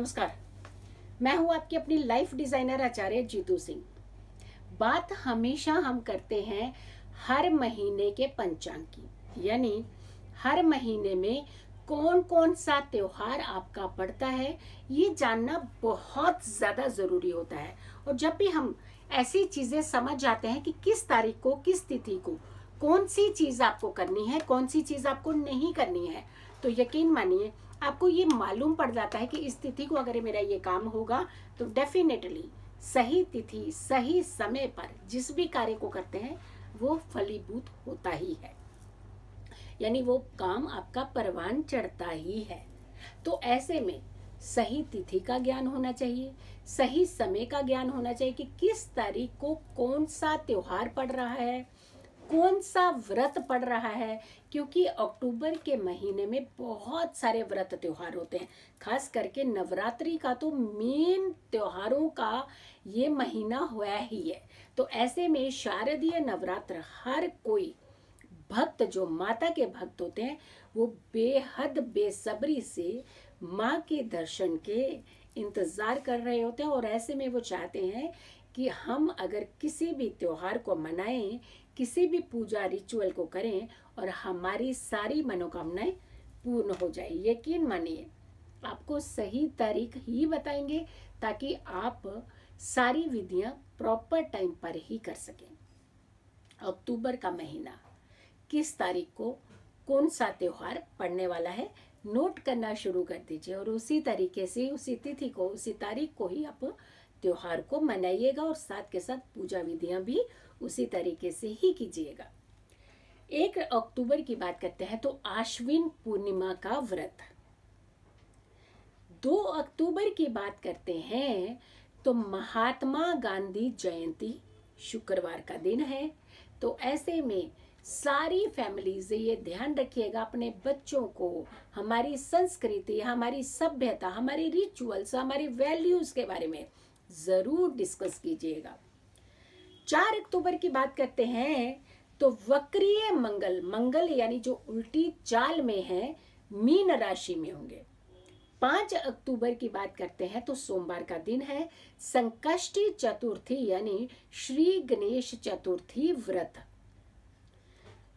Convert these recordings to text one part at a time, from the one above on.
नमस्कार मैं हूं आपकी अपनी लाइफ डिजाइनर आचार्य जीतू सिंह बात हमेशा हम करते हैं हर महीने के पंचांग की यानी हर महीने में कौन कौन सा त्योहार आपका पड़ता है ये जानना बहुत ज़्यादा ज़रूरी होता है और जब भी हम ऐसी चीज़ें समझ जाते हैं कि किस तारीख को किस तिथि को कौन सी चीज़ आपको करनी है कौन सी चीज़ आपको नहीं करनी है तो यकीन मानिए आपको ये मालूम पड़ जाता है कि इस तिथि को अगर मेरा ये काम होगा तो डेफिनेटली सही तिथि सही समय पर जिस भी कार्य को करते हैं वो फलीभूत होता ही है यानी वो काम आपका परवान चढ़ता ही है तो ऐसे में सही तिथि का ज्ञान होना चाहिए सही समय का ज्ञान होना चाहिए कि किस तारीख को कौन सा त्यौहार पड़ रहा है कौन सा व्रत पड़ रहा है क्योंकि अक्टूबर के महीने में बहुत सारे व्रत त्यौहार होते हैं खास करके नवरात्रि का तो मेन त्योहारों का ये महीना हुआ ही है तो ऐसे में शारदीय नवरात्र हर कोई भक्त जो माता के भक्त होते हैं वो बेहद बेसब्री से माँ के दर्शन के इंतज़ार कर रहे होते हैं और ऐसे में वो चाहते हैं कि हम अगर किसी भी त्यौहार को मनाएं किसी भी पूजा रिचुअल को करें और हमारी सारी मनोकामनाएं पूर्ण हो जाए यकीन मानिए आपको सही तारीख ही बताएंगे ताकि आप सारी विधियां प्रॉपर टाइम पर ही कर सकें अक्टूबर का महीना किस तारीख को कौन सा त्यौहार पड़ने वाला है नोट करना शुरू कर दीजिए और उसी तरीके से उसी तिथि को उसी तारीख को ही आप त्यौहार को मनाइएगा और साथ के साथ पूजा विधियां भी उसी तरीके से ही कीजिएगा एक अक्टूबर की बात करते हैं तो आश्विन पूर्णिमा का व्रत दो अक्टूबर की बात करते हैं तो महात्मा गांधी जयंती शुक्रवार का दिन है तो ऐसे में सारी से ये ध्यान रखिएगा अपने बच्चों को हमारी संस्कृति हमारी सभ्यता हमारे रिचुअल्स हमारी वैल्यूज के बारे में ज़रूर डिस्कस कीजिएगा चार अक्टूबर की बात करते हैं तो वक्रीय मंगल मंगल यानी जो उल्टी चाल में है मीन राशि में होंगे पांच अक्टूबर की बात करते हैं तो सोमवार का दिन है संकष्टी चतुर्थी यानी श्री गणेश चतुर्थी व्रत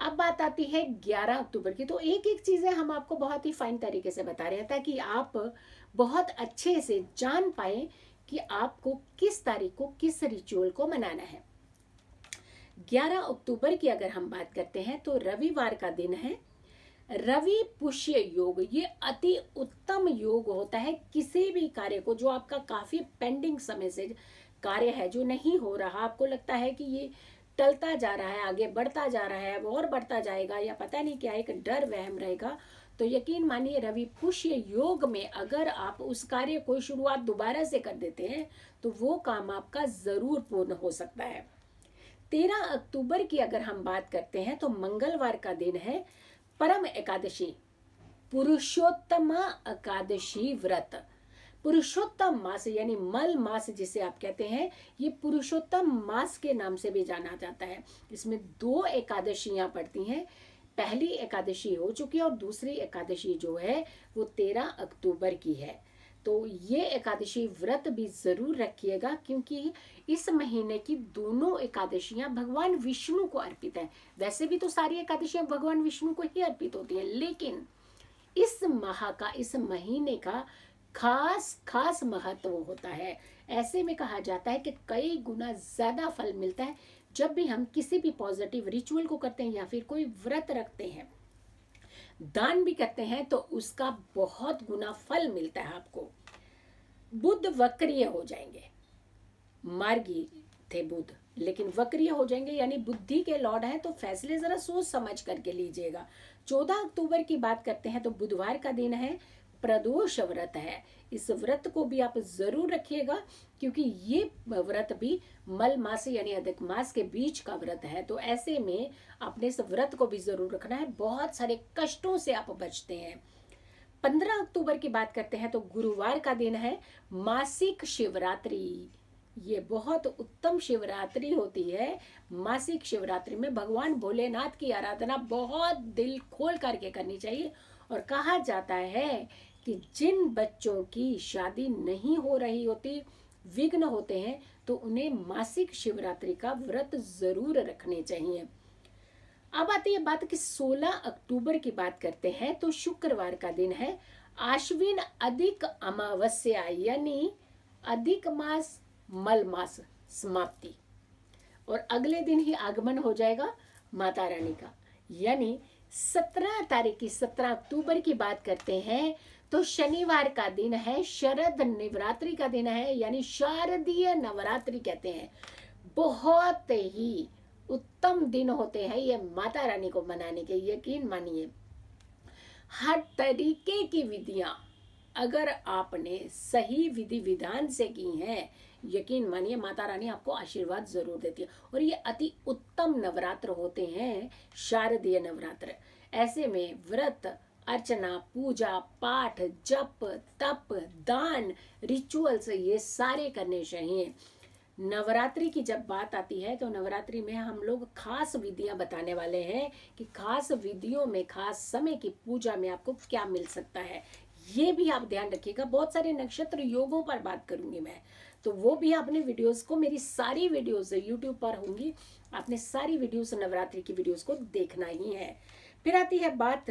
अब बात आती है 11 अक्टूबर की तो एक एक चीज़ें हम आपको बहुत ही फाइन तरीके से बता रहे हैं ताकि आप बहुत अच्छे से जान पाए कि आपको किस तारीख को किस रिचुअल को मनाना है 11 अक्टूबर की अगर हम बात करते हैं तो रविवार का दिन है रवि पुष्य योग ये अति उत्तम योग होता है किसी भी कार्य को जो आपका काफी पेंडिंग समय से कार्य है जो नहीं हो रहा आपको लगता है कि ये टलता जा रहा है आगे बढ़ता जा रहा है और बढ़ता जाएगा या पता नहीं क्या एक डर वहम रहेगा तो यकीन मानिए रवि पुष्य योग में अगर आप उस कार्य को शुरुआत दोबारा से कर देते हैं तो वो काम आपका जरूर पूर्ण हो सकता है तेरह अक्टूबर की अगर हम बात करते हैं तो मंगलवार का दिन है परम एकादशी पुरुषोत्तम एकादशी व्रत पुरुषोत्तम मास यानी मल मास जिसे आप कहते हैं ये पुरुषोत्तम मास के नाम से भी जाना जाता है इसमें दो एकादशियां पड़ती हैं पहली एकादशी हो चुकी है और दूसरी एकादशी जो है वो तेरह अक्टूबर की है तो ये एकादशी व्रत भी ज़रूर रखिएगा क्योंकि इस महीने की दोनों एकादशियां भगवान विष्णु को अर्पित हैं वैसे भी तो सारी एकादशियां भगवान विष्णु को ही अर्पित होती हैं लेकिन इस माह का इस महीने का खास खास महत्व होता है ऐसे में कहा जाता है कि कई गुना ज़्यादा फल मिलता है जब भी हम किसी भी पॉजिटिव रिचुअल को करते हैं या फिर कोई व्रत रखते हैं दान भी करते हैं तो उसका बहुत गुना फल मिलता है आपको बुद्ध वक्रिय हो जाएंगे मार्गी थे बुद्ध लेकिन वक्रिय हो जाएंगे यानी बुद्धि के लॉर्ड हैं तो फैसले ज़रा सोच समझ करके लीजिएगा चौदह अक्टूबर की बात करते हैं तो बुधवार का दिन है प्रदोष व्रत है इस व्रत को भी आप जरूर रखिएगा क्योंकि ये व्रत भी मल मास यानी अधिक मास के बीच का व्रत है तो ऐसे में आपने इस व्रत को भी जरूर रखना है बहुत सारे कष्टों से आप बचते हैं पंद्रह अक्टूबर की बात करते हैं तो गुरुवार का दिन है मासिक शिवरात्रि ये बहुत उत्तम शिवरात्रि होती है मासिक शिवरात्रि में भगवान भोलेनाथ की आराधना बहुत दिल खोल करके करनी चाहिए और कहा जाता है कि जिन बच्चों की शादी नहीं हो रही होती विघ्न होते हैं तो उन्हें मासिक शिवरात्रि का व्रत जरूर रखने चाहिए अब आती है बात कि 16 अक्टूबर की बात करते हैं तो शुक्रवार का दिन है आश्विन अधिक अमावस्या यानी अधिक मास मल मास समाप्ति और अगले दिन ही आगमन हो जाएगा माता रानी का यानी सत्रह तारीख की सत्रह अक्टूबर की बात करते हैं तो शनिवार का दिन है शरद नवरात्रि का दिन है यानी शारदीय नवरात्रि कहते हैं बहुत ही उत्तम दिन होते हैं ये माता रानी को मनाने के यकीन मानिए हर तरीके की विधियां अगर आपने सही विधि विधान से की हैं यकीन मानिए माता रानी आपको आशीर्वाद जरूर देती है और ये अति उत्तम नवरात्र होते हैं शारदीय नवरात्र ऐसे में व्रत अर्चना पूजा पाठ जप तप दान रिचुअल्स ये सारे करने चाहिए नवरात्रि की जब बात आती है तो नवरात्रि में हम लोग खास विधियां बताने वाले हैं कि खास विधियों में खास समय की पूजा में आपको क्या मिल सकता है ये भी आप ध्यान रखिएगा बहुत सारे नक्षत्र योगों पर बात करूंगी मैं तो वो भी आपने वीडियोस को मेरी सारी वीडियोस यूट्यूब पर होंगी आपने सारी वीडियोस नवरात्रि की वीडियोस को देखना ही है फिर आती है बात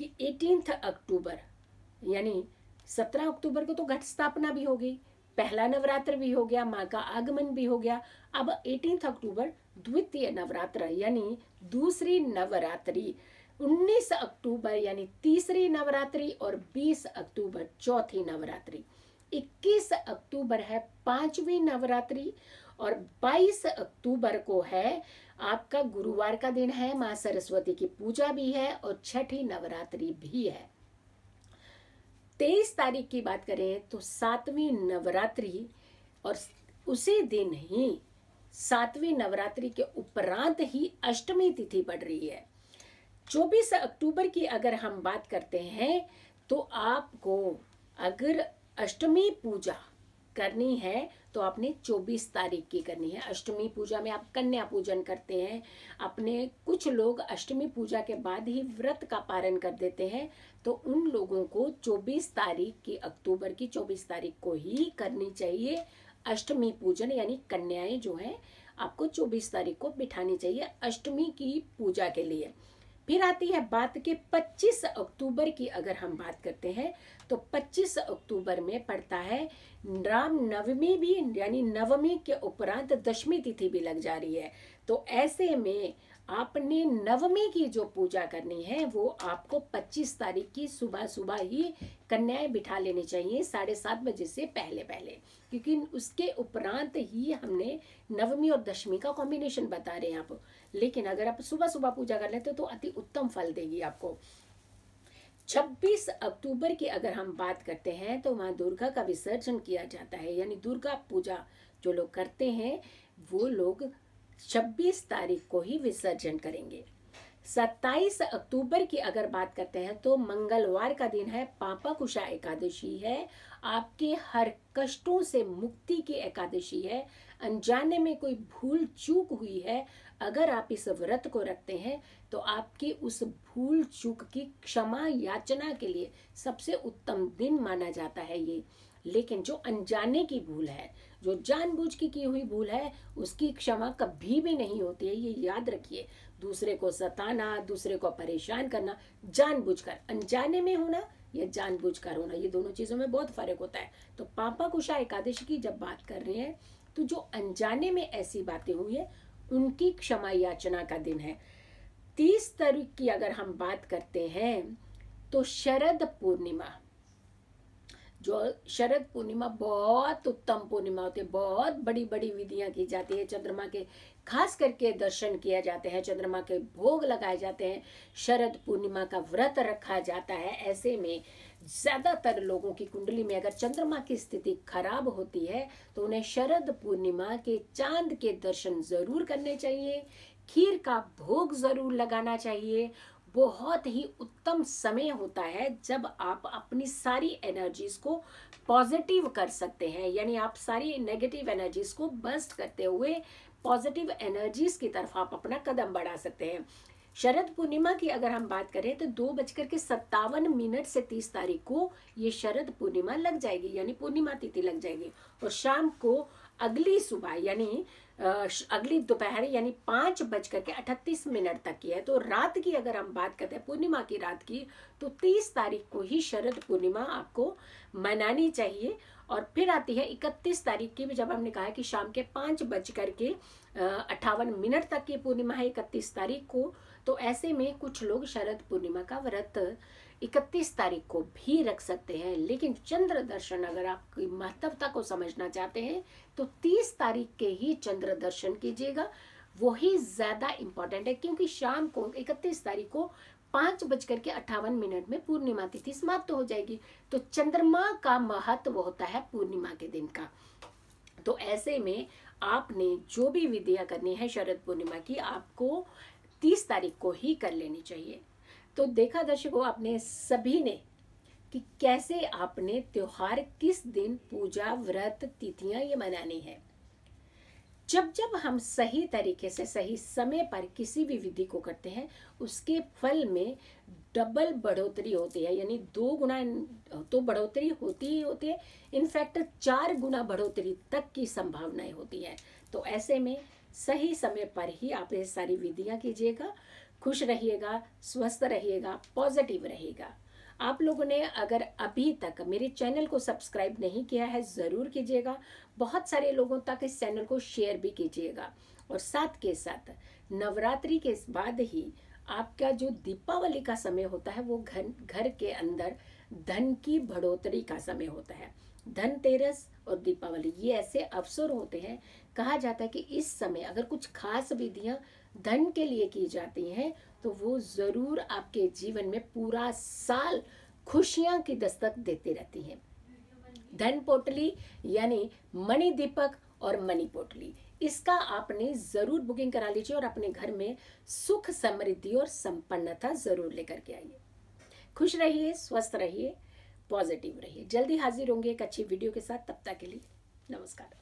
कि एटीनथ अक्टूबर यानी सत्रह अक्टूबर को तो घट स्थापना भी हो गई पहला नवरात्र भी हो गया माँ का आगमन भी हो गया अब एटीन अक्टूबर द्वितीय नवरात्र यानी दूसरी नवरात्रि 19 अक्टूबर यानी तीसरी नवरात्रि और 20 अक्टूबर चौथी नवरात्रि 21 अक्टूबर है पांचवी नवरात्रि और 22 अक्टूबर को है आपका गुरुवार का दिन है माँ सरस्वती की पूजा भी है और छठी नवरात्रि भी है तेईस तारीख की बात करें तो सातवीं नवरात्रि और उसी दिन ही सातवीं नवरात्रि के उपरांत ही अष्टमी तिथि पड़ रही है चौबीस अक्टूबर की अगर हम बात करते हैं तो आपको अगर अष्टमी पूजा करनी है तो आपने 24 तारीख की करनी है अष्टमी पूजा में आप कन्या पूजन करते हैं अपने कुछ लोग अष्टमी पूजा के बाद ही व्रत का पालन कर देते हैं तो उन लोगों को 24 तारीख की अक्टूबर की 24 तारीख को ही करनी चाहिए अष्टमी पूजन यानी कन्याएं जो है आपको 24 तारीख को बिठानी चाहिए अष्टमी की पूजा के लिए फिर आती है बात के 25 अक्टूबर की अगर हम बात करते हैं तो 25 अक्टूबर में पड़ता है राम नवमी भी यानी नवमी के उपरांत दशमी तिथि भी लग जा रही है तो ऐसे में आपने नवमी की जो पूजा करनी है वो आपको 25 तारीख की सुबह सुबह ही कन्याएं बिठा लेनी चाहिए साढ़े सात बजे से पहले पहले क्योंकि उसके उपरांत ही हमने नवमी और दशमी का कॉम्बिनेशन बता रहे हैं आप लेकिन अगर आप सुबह सुबह पूजा कर लेते हो तो अति उत्तम फल देगी आपको 26 अक्टूबर की अगर हम बात करते हैं तो वहाँ दुर्गा का विसर्जन किया जाता है यानी दुर्गा पूजा जो लोग करते हैं वो लोग 26 तारीख को ही विसर्जन करेंगे 27 अक्टूबर की अगर बात करते हैं तो मंगलवार का दिन है पापा कुशा एकादशी है आपके हर कष्टों से मुक्ति की एकादशी है अनजाने में कोई भूल चूक हुई है अगर आप इस व्रत को रखते हैं तो आपकी उस भूल चूक की क्षमा याचना के लिए सबसे उत्तम दिन माना जाता है ये लेकिन जो अनजाने की भूल है जो जानबूझ की की हुई भूल है उसकी क्षमा कभी भी नहीं होती है ये याद रखिए दूसरे को सताना दूसरे को परेशान करना जानबूझकर अनजाने में होना या जानबूझकर होना ये दोनों चीज़ों में बहुत फर्क होता है तो पापा कुशा एकादशी की जब बात कर रहे हैं तो जो अनजाने में ऐसी बातें हुई है उनकी क्षमा याचना का दिन है तीस तारीख की अगर हम बात करते हैं तो शरद पूर्णिमा जो शरद पूर्णिमा बहुत उत्तम पूर्णिमा होती है बहुत बड़ी बड़ी विधियां की जाती है चंद्रमा के खास करके दर्शन किया जाते हैं चंद्रमा के भोग लगाए जाते हैं शरद पूर्णिमा का व्रत रखा जाता है ऐसे में ज़्यादातर लोगों की कुंडली में अगर चंद्रमा की स्थिति खराब होती है तो उन्हें शरद पूर्णिमा के चांद के दर्शन ज़रूर करने चाहिए खीर का भोग ज़रूर लगाना चाहिए बहुत ही उत्तम समय होता है जब आप अपनी सारी एनर्जीज को पॉजिटिव कर सकते हैं यानी आप सारी नेगेटिव एनर्जीज को बस्ट करते हुए पॉजिटिव एनर्जीज की तरफ आप अपना कदम बढ़ा सकते हैं शरद पूर्णिमा की अगर हम बात करें तो दो बजकर के सत्तावन मिनट से तीस तारीख को ये शरद पूर्णिमा लग जाएगी यानी पूर्णिमा तिथि लग जाएगी और शाम को अगली सुबह यानी अगली दोपहर यानी पाँच बजकर के अठतीस मिनट तक की है तो रात की अगर हम बात करते हैं पूर्णिमा की रात की तो तीस तारीख को ही शरद पूर्णिमा आपको मनानी चाहिए और फिर आती है इकतीस तारीख की भी जब हमने कहा कि शाम के पाँच बजकर के अट्ठावन मिनट तक की पूर्णिमा है इकतीस तारीख को तो ऐसे में कुछ लोग शरद पूर्णिमा का व्रत इकतीस तारीख को भी रख सकते हैं लेकिन चंद्र दर्शन अगर आपकी महत्वता को समझना चाहते हैं तो तीस तारीख के ही चंद्र दर्शन कीजिएगा वही ज़्यादा इंपॉर्टेंट है क्योंकि शाम को इकतीस तारीख को पांच बजकर के अट्ठावन मिनट में पूर्णिमा तिथि समाप्त तो हो जाएगी तो चंद्रमा का महत्व होता है पूर्णिमा के दिन का तो ऐसे में आपने जो भी विद्या करनी है शरद पूर्णिमा की आपको तीस तारीख को ही कर लेनी चाहिए तो देखा दर्शकों आपने सभी ने कि कैसे आपने त्योहार किस दिन पूजा व्रत तिथियां ये मनानी है जब जब हम सही तरीके से सही समय पर किसी भी विधि को करते हैं उसके फल में डबल बढ़ोतरी होती है यानी दो गुना तो बढ़ोतरी होती ही होती है इनफैक्ट चार गुना बढ़ोतरी तक की संभावनाएं होती हैं तो ऐसे में सही समय पर ही आप ये सारी विधियाँ कीजिएगा खुश रहिएगा स्वस्थ रहिएगा पॉजिटिव रहेगा आप लोगों ने अगर अभी तक मेरे चैनल को सब्सक्राइब नहीं किया है ज़रूर कीजिएगा बहुत सारे लोगों तक इस चैनल को शेयर भी कीजिएगा और साथ के साथ नवरात्रि के बाद ही आपका जो दीपावली का समय होता है वो घर घर के अंदर धन की बढ़ोतरी का समय होता है धनतेरस और दीपावली ये ऐसे अवसर होते हैं कहा जाता है कि इस समय अगर कुछ खास विधियाँ धन के लिए की जाती हैं तो वो ज़रूर आपके जीवन में पूरा साल खुशियाँ की दस्तक देती रहती हैं धन पोटली यानी मणि दीपक और मनी पोटली इसका आपने ज़रूर बुकिंग करा लीजिए और अपने घर में सुख समृद्धि और संपन्नता ज़रूर लेकर के आइए खुश रहिए स्वस्थ रहिए पॉजिटिव रहिए जल्दी हाजिर होंगे एक अच्छी वीडियो के साथ तब तक के लिए नमस्कार